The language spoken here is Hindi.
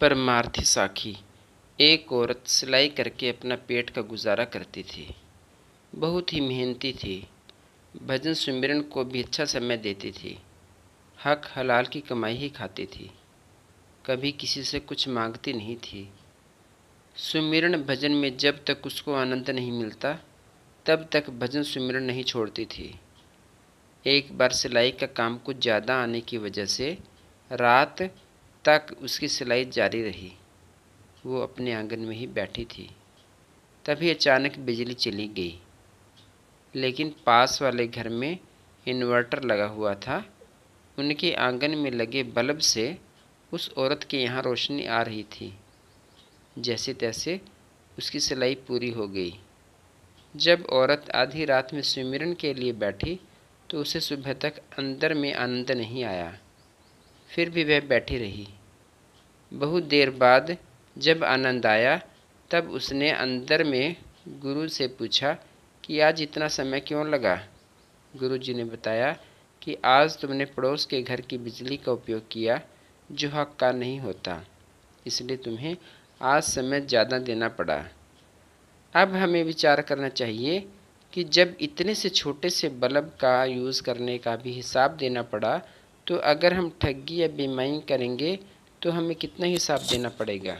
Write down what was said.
परमार्थी साखी एक औरत सिलाई करके अपना पेट का गुजारा करती थी बहुत ही मेहनती थी भजन सुमिरन को भी अच्छा समय देती थी हक हलाल की कमाई ही खाती थी कभी किसी से कुछ मांगती नहीं थी सुमिरन भजन में जब तक उसको आनंद नहीं मिलता तब तक भजन सुमिरन नहीं छोड़ती थी एक बार सिलाई का काम कुछ ज़्यादा आने की वजह से रात तक उसकी सिलाई जारी रही वो अपने आंगन में ही बैठी थी तभी अचानक बिजली चली गई लेकिन पास वाले घर में इन्वर्टर लगा हुआ था उनके आंगन में लगे बल्ब से उस औरत के यहाँ रोशनी आ रही थी जैसे तैसे उसकी सिलाई पूरी हो गई जब औरत आधी रात में सुमिरन के लिए बैठी तो उसे सुबह तक अंदर में आनंद नहीं आया फिर भी वह बैठी रही बहुत देर बाद जब आनंद आया तब उसने अंदर में गुरु से पूछा कि आज इतना समय क्यों लगा गुरु जी ने बताया कि आज तुमने पड़ोस के घर की बिजली का उपयोग किया जो हक का नहीं होता इसलिए तुम्हें आज समय ज़्यादा देना पड़ा अब हमें विचार करना चाहिए कि जब इतने से छोटे से बल्ब का यूज़ करने का भी हिसाब देना पड़ा तो अगर हम ठगी या बीमाई करेंगे तो हमें कितना हिसाब देना पड़ेगा